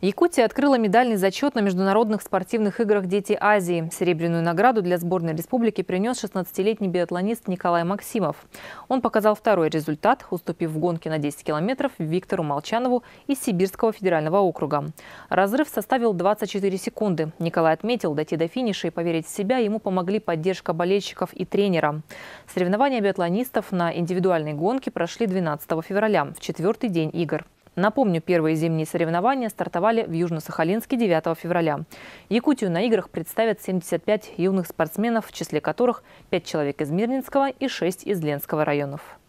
Якутия открыла медальный зачет на международных спортивных играх «Дети Азии». Серебряную награду для сборной республики принес 16-летний биатлонист Николай Максимов. Он показал второй результат, уступив в гонке на 10 километров Виктору Молчанову из Сибирского федерального округа. Разрыв составил 24 секунды. Николай отметил, дойти до финиша и поверить в себя ему помогли поддержка болельщиков и тренера. Соревнования биатлонистов на индивидуальной гонке прошли 12 февраля, в четвертый день игр. Напомню, первые зимние соревнования стартовали в Южно-Сахалинске 9 февраля. Якутию на играх представят 75 юных спортсменов, в числе которых 5 человек из Мирнинского и 6 из Ленского районов.